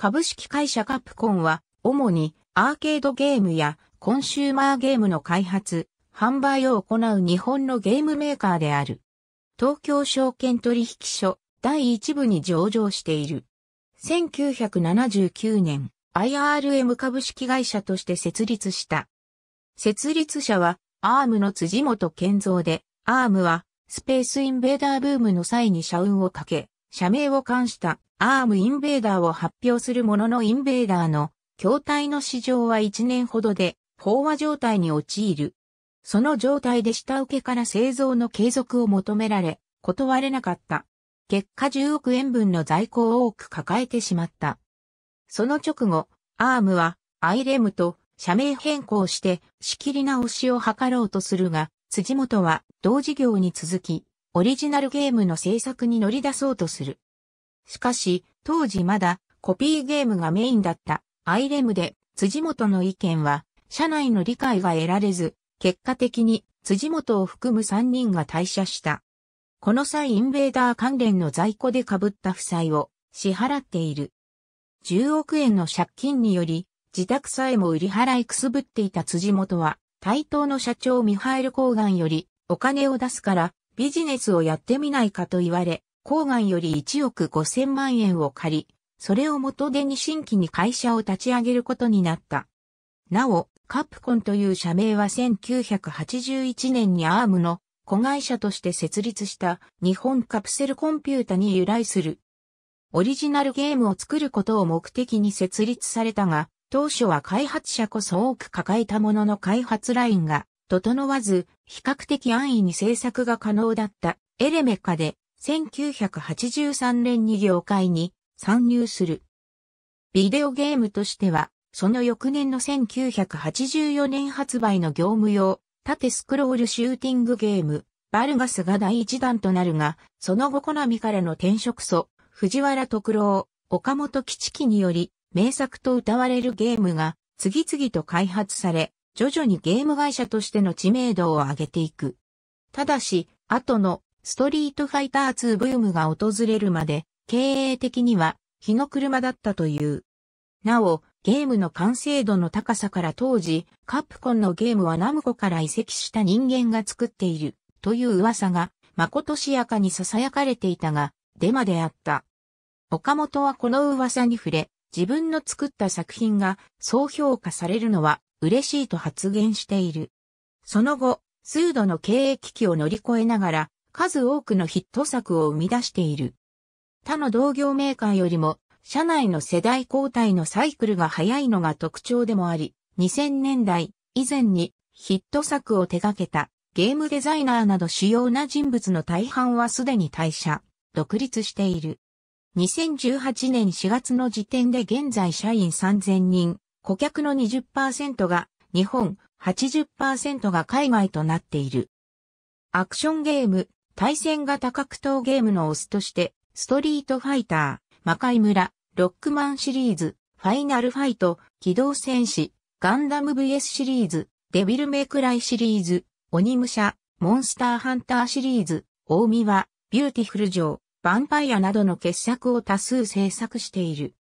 株式会社カプコンは、主にアーケードゲームやコンシューマーゲームの開発、販売を行う日本のゲームメーカーである。東京証券取引所第1部に上場している。1979年、IRM 株式会社として設立した。設立者は、アームの辻元健造で、アームは、スペースインベーダーブームの際に社運をかけ、社名を冠したアームインベーダーを発表するもののインベーダーの筐体の市場は1年ほどで飽和状態に陥る。その状態で下請けから製造の継続を求められ、断れなかった。結果10億円分の在庫を多く抱えてしまった。その直後、アームはアイレムと社名変更して仕切り直しを図ろうとするが、辻元は同事業に続き、オリジナルゲームの制作に乗り出そうとする。しかし、当時まだコピーゲームがメインだったアイレムで辻元の意見は社内の理解が得られず、結果的に辻元を含む3人が退社した。この際インベーダー関連の在庫で被った負債を支払っている。10億円の借金により、自宅さえも売り払いくすぶっていた辻元は、対等の社長ミハエル・コーガンより、お金を出すから、ビジネスをやってみないかと言われ、郊外より1億5000万円を借り、それを元手に新規に会社を立ち上げることになった。なお、カプコンという社名は1981年にアームの子会社として設立した日本カプセルコンピュータに由来する。オリジナルゲームを作ることを目的に設立されたが、当初は開発者こそ多く抱えたものの開発ラインが整わず、比較的安易に制作が可能だったエレメカで1983年に業界に参入する。ビデオゲームとしては、その翌年の1984年発売の業務用、縦スクロールシューティングゲーム、バルガスが第一弾となるが、その後コナミからの転職祖、藤原徳郎、岡本吉木により、名作と歌われるゲームが、次々と開発され、徐々にゲーム会社としての知名度を上げていく。ただし、後のストリートファイター2ブームが訪れるまで、経営的には、日の車だったという。なお、ゲームの完成度の高さから当時、カプコンのゲームはナムコから移籍した人間が作っている、という噂が、まことしやかに囁かれていたが、デマであった。岡本はこの噂に触れ、自分の作った作品が総評価されるのは嬉しいと発言している。その後、数度の経営危機を乗り越えながら、数多くのヒット作を生み出している。他の同業メーカーよりも、社内の世代交代のサイクルが早いのが特徴でもあり、2000年代以前にヒット作を手掛けたゲームデザイナーなど主要な人物の大半はすでに退社、独立している。2018年4月の時点で現在社員3000人、顧客の20%が日本、80%が海外となっている。アクションゲーム、対戦型格闘ゲームのオスとして、ストリートファイター、魔界村、ロックマンシリーズ、ファイナルファイト、機動戦士、ガンダム VS シリーズ、デビルメイクライシリーズ、鬼武者、モンスターハンターシリーズ、大見は、ビューティフル城、ヴァンパイアなどの傑作を多数制作している。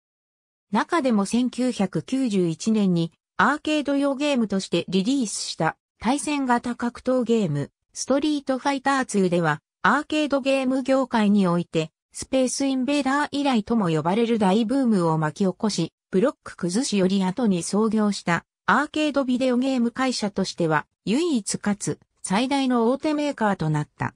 中でも1991年にアーケード用ゲームとしてリリースした対戦型格闘ゲーム、ストリートファイター2ではアーケードゲーム業界において、スペースインベーダー以来とも呼ばれる大ブームを巻き起こし、ブロック崩しより後に創業したアーケードビデオゲーム会社としては唯一かつ最大の大手メーカーとなった。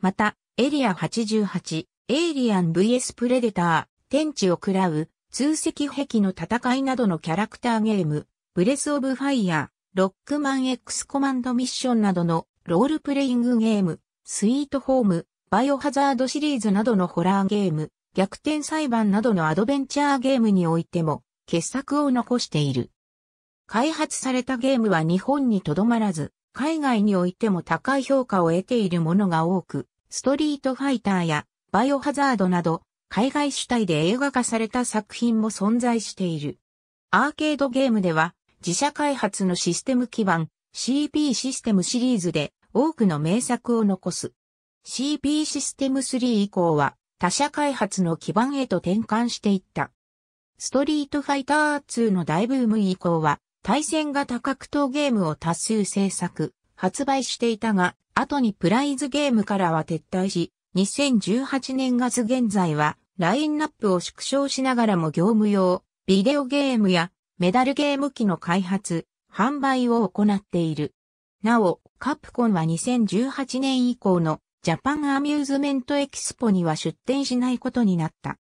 また、エリア88、エイリアン VS プレデター、天地を喰らう、通石壁の戦いなどのキャラクターゲーム、ブレスオブファイヤー、ロックマン X コマンドミッションなどのロールプレイングゲーム、スイートホーム、バイオハザードシリーズなどのホラーゲーム、逆転裁判などのアドベンチャーゲームにおいても、傑作を残している。開発されたゲームは日本にとどまらず、海外においても高い評価を得ているものが多く、ストリートファイターやバイオハザードなど、海外主体で映画化された作品も存在している。アーケードゲームでは、自社開発のシステム基盤、CP システムシリーズで、多くの名作を残す。CP システム3以降は他社開発の基盤へと転換していった。ストリートファイター2の大ブーム以降は対戦型格闘ゲームを多数制作、発売していたが、後にプライズゲームからは撤退し、2018年月現在はラインナップを縮小しながらも業務用、ビデオゲームやメダルゲーム機の開発、販売を行っている。なお、カプコンは2018年以降のジャパンアミューズメントエキスポには出展しないことになった。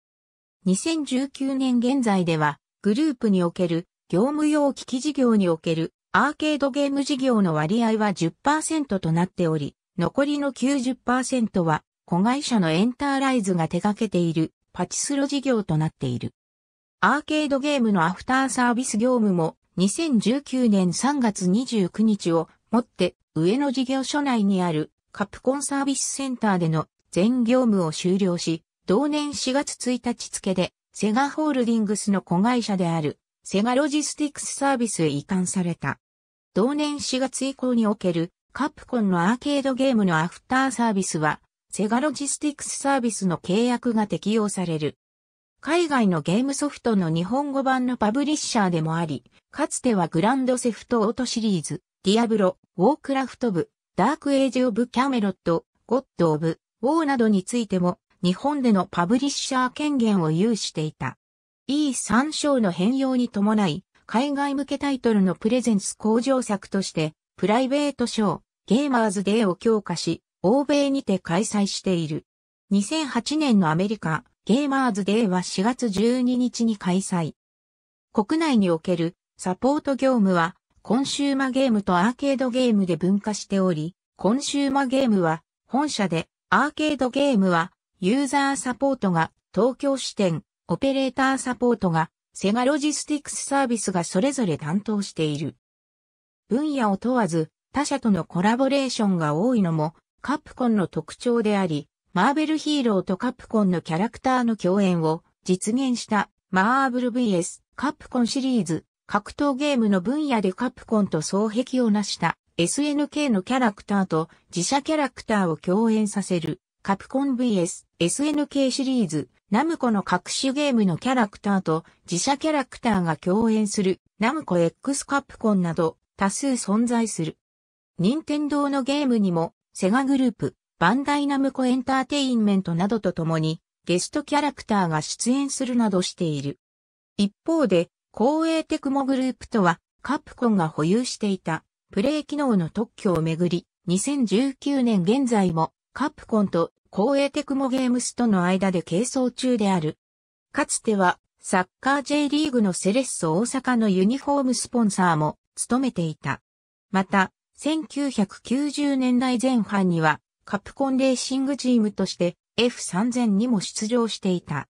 2019年現在では、グループにおける業務用機器事業におけるアーケードゲーム事業の割合は10%となっており、残りの90%は子会社のエンターライズが手掛けているパチスロ事業となっている。アーケードゲームのアフターサービス業務も2019年3月29日をもって上野事業所内にあるカプコンサービスセンターでの全業務を終了し、同年4月1日付でセガホールディングスの子会社であるセガロジスティクスサービスへ移管された。同年4月以降におけるカプコンのアーケードゲームのアフターサービスはセガロジスティクスサービスの契約が適用される。海外のゲームソフトの日本語版のパブリッシャーでもあり、かつてはグランドセフトオートシリーズ、ディアブロ、ウォークラフト部、ダークエイジ・オブ・キャメロット、ゴッド・オブ、ウォーなどについても、日本でのパブリッシャー権限を有していた。E3 賞の変容に伴い、海外向けタイトルのプレゼンス向上策として、プライベート賞、ゲーマーズデーを強化し、欧米にて開催している。2008年のアメリカ、ゲーマーズデーは4月12日に開催。国内におけるサポート業務はコンシューマゲームとアーケードゲームで分化しており、コンシューマゲームは本社で、アーケードゲームはユーザーサポートが東京支店、オペレーターサポートがセガロジスティックスサービスがそれぞれ担当している。分野を問わず他社とのコラボレーションが多いのもカプコンの特徴であり、マーベルヒーローとカプコンのキャラクターの共演を実現したマーブル VS カプコンシリーズ格闘ゲームの分野でカプコンと双璧を成した SNK のキャラクターと自社キャラクターを共演させるカプコン VS SNK シリーズナムコの各種ゲームのキャラクターと自社キャラクターが共演するナムコ X カプコンなど多数存在する。任天堂のゲームにもセガグループ、バンダイナムコエンターテインメントなどとともにゲストキャラクターが出演するなどしている。一方で公営テクモグループとは、カプコンが保有していたプレイ機能の特許をめぐり、2019年現在もカプコンと公営テクモゲームスとの間で係争中である。かつては、サッカー J リーグのセレッソ大阪のユニフォームスポンサーも務めていた。また、1990年代前半には、カプコンレーシングチームとして F3000 にも出場していた。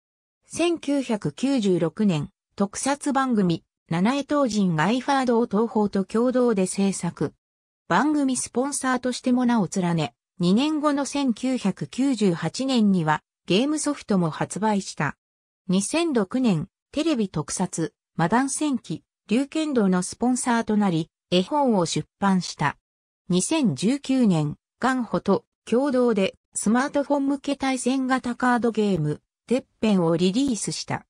1996年、特撮番組、七重当人ガイファードを東宝と共同で制作。番組スポンサーとしても名を連ね、2年後の1998年にはゲームソフトも発売した。2006年、テレビ特撮、マダン戦記、龍剣道のスポンサーとなり、絵本を出版した。2019年、ガンホと共同でスマートフォン向け対戦型カードゲーム、てっぺんをリリースした。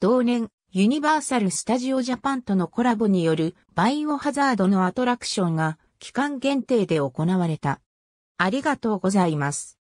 同年、ユニバーサル・スタジオ・ジャパンとのコラボによるバイオハザードのアトラクションが期間限定で行われた。ありがとうございます。